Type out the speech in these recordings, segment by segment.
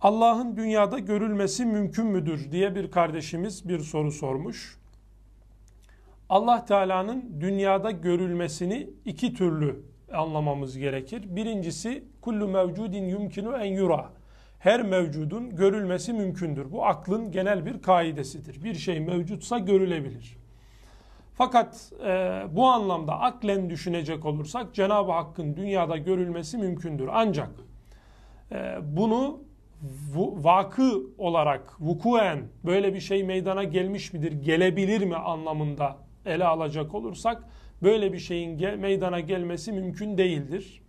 Allah'ın dünyada görülmesi mümkün müdür diye bir kardeşimiz bir soru sormuş. Allah Teala'nın dünyada görülmesini iki türlü anlamamız gerekir. Birincisi kullu mevcudin yumkinu en yura. Her mevcudun görülmesi mümkündür. Bu aklın genel bir kaidesidir. Bir şey mevcutsa görülebilir. Fakat e, bu anlamda aklen düşünecek olursak Cenab-ı Hakk'ın dünyada görülmesi mümkündür. Ancak e, bunu vakı olarak vukuen böyle bir şey meydana gelmiş midir, gelebilir mi anlamında ele alacak olursak böyle bir şeyin gel, meydana gelmesi mümkün değildir.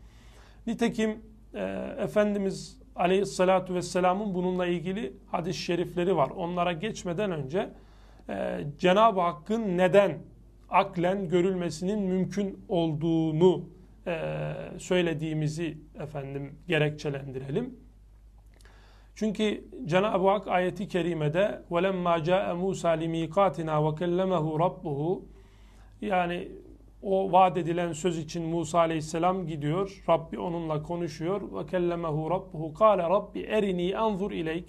Nitekim e, Efendimiz Aleyhisselatü Vesselam'ın bununla ilgili hadis-i şerifleri var. Onlara geçmeden önce e, Cenab-ı Hakk'ın neden aklen görülmesinin mümkün olduğunu e, söylediğimizi efendim gerekçelendirelim. Çünkü Cenab-ı Hak ayeti kerimede وَلَمَّا جَاءَ مُوسَى لِم۪يقَاتِنَا وَكَلَّمَهُ رَبُّهُ Yani o vaat edilen söz için Musa aleyhisselam gidiyor. Rabbi onunla konuşuyor. وَكَلَّمَهُ رَبُّهُ قَالَ رَبِّ اَرِن۪ي اَنْظُرْ اِلَيْكِ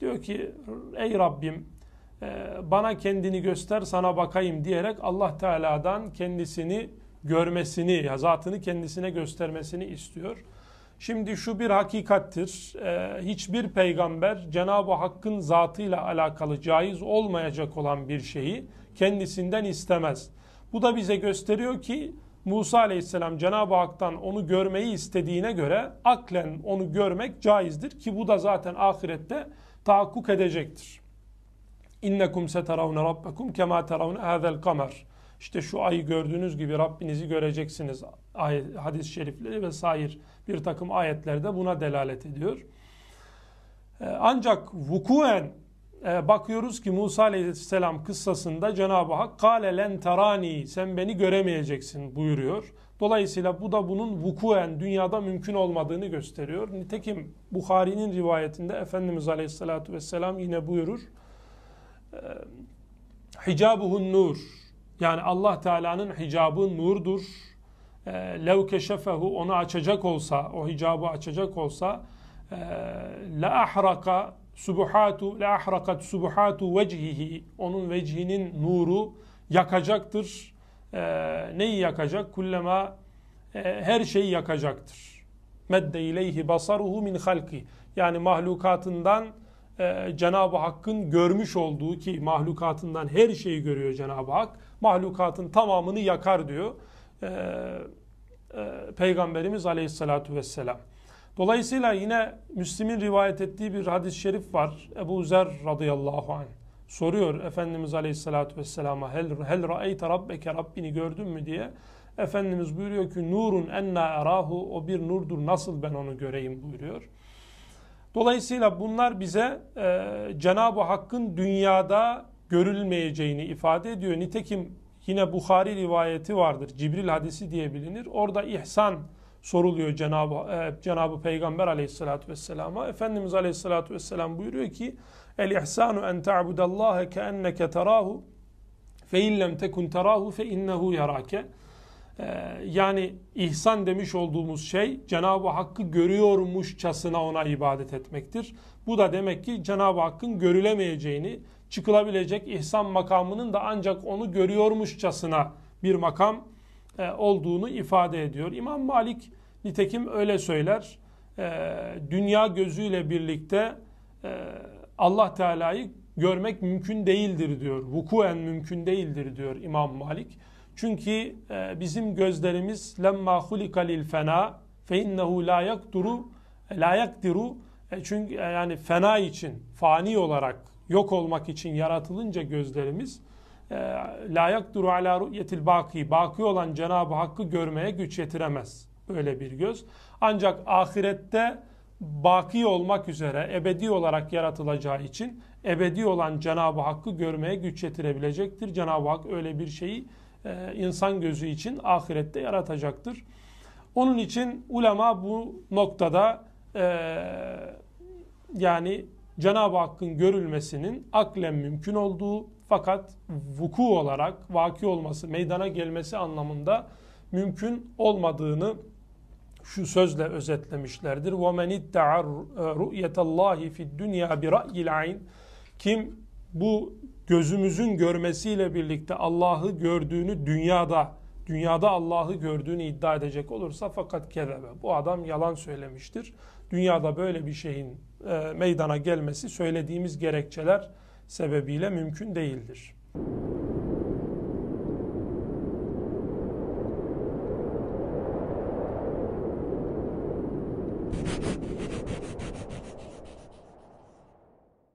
Diyor ki ey Rabbim e, bana kendini göster sana bakayım diyerek Allah Teala'dan kendisini görmesini, ya zatını kendisine göstermesini istiyor. Şimdi şu bir hakikattir. Ee, hiçbir peygamber Cenab-ı Hakk'ın zatıyla alakalı caiz olmayacak olan bir şeyi kendisinden istemez. Bu da bize gösteriyor ki Musa aleyhisselam Cenab-ı Hak'tan onu görmeyi istediğine göre aklen onu görmek caizdir ki bu da zaten ahirette tahakkuk edecektir. İnnekum seteravne rabbekum kema teravne hazel kamer. İşte şu ayı gördüğünüz gibi Rabbinizi göreceksiniz. Ayet, hadis-i şerifleri ve sair bir takım ayetlerde buna delalet ediyor. E, ancak vukuen e, bakıyoruz ki Musa aleyhisselam kıssasında Cenab-ı Hak kâle len terani sen beni göremeyeceksin buyuruyor. Dolayısıyla bu da bunun vukuen dünyada mümkün olmadığını gösteriyor. Nitekim Bukhari'nin rivayetinde Efendimiz Aleyhisselatü vesselam yine buyurur. E, Hicabuhun nur yani Allah Teala'nın hicabı nurdur. Ee, lev keşefehu onu açacak olsa, o hicabı açacak olsa e, la ahraka subuhatu la ahrakat subuhatu vecihihi onun vecihinin nuru yakacaktır. Ee, neyi yakacak? Kullema e, her şeyi yakacaktır. Medde ileyhi basaruhu min halki. Yani mahlukatından e, Cenab-ı Hakk'ın görmüş olduğu ki mahlukatından her şeyi görüyor Cenab-ı Hak mahlukatın tamamını yakar diyor e, e, Peygamberimiz Aleyhisselatü vesselam. Dolayısıyla yine Müslim'in rivayet ettiği bir hadis-i şerif var. Ebu Zer radıyallahu anh soruyor Efendimiz Aleyhisselatü vesselama hel, hel ra'eyte rabbeke Rabbini gördün mü diye. Efendimiz buyuruyor ki nurun enna erahu o bir nurdur nasıl ben onu göreyim buyuruyor. Dolayısıyla bunlar bize e, Cenab-ı Hakk'ın dünyada görülmeyeceğini ifade ediyor. Nitekim yine Bukhari rivayeti vardır. Cibril hadisi diye bilinir. Orada ihsan soruluyor Cenab-ı e, Cenab Peygamber aleyhissalatü vesselama. Efendimiz aleyhissalatü vesselam buyuruyor ki El ihsanu en te'budallâhe keenneke terâhu fe illem tekun terâhu fe innehu yarâke. Ee, yani ihsan demiş olduğumuz şey Cenab-ı Hakk'ı görüyormuşçasına ona ibadet etmektir. Bu da demek ki Cenab-ı Hakk'ın görülemeyeceğini, çıkılabilecek ihsan makamının da ancak onu görüyormuşçasına bir makam e, olduğunu ifade ediyor. İmam Malik nitekim öyle söyler. E, dünya gözüyle birlikte e, Allah Teala'yı görmek mümkün değildir diyor. Vukuen mümkün değildir diyor İmam Malik. Çünkü e, bizim gözlerimiz lemma hulika lil fena fe innehu la yakduru la yakdiru e, çünkü e, yani fena için fani olarak yok olmak için yaratılınca gözlerimiz e, la yakduru ala ru'yetil baki baki olan Cenab-ı Hakk'ı görmeye güç yetiremez böyle bir göz. Ancak ahirette baki olmak üzere ebedi olarak yaratılacağı için ebedi olan Cenab-ı Hakk'ı görmeye güç yetirebilecektir. Cenab-ı Hak öyle bir şeyi e, insan gözü için ahirette yaratacaktır. Onun için ulema bu noktada e, yani Cenab-ı Hakk'ın görülmesinin aklen mümkün olduğu fakat vuku olarak vaki olması, meydana gelmesi anlamında mümkün olmadığını şu sözle özetlemişlerdir. وَمَنْ اِدَّعَ رُؤْيَةَ اللّٰهِ فِي الدُّنْيَا بِرَأْيِ الْعَيْنِ Kim bu gözümüzün görmesiyle birlikte Allah'ı gördüğünü dünyada, dünyada Allah'ı gördüğünü iddia edecek olursa fakat kezebe. Bu adam yalan söylemiştir. Dünyada böyle bir şeyin e, meydana gelmesi söylediğimiz gerekçeler sebebiyle mümkün değildir.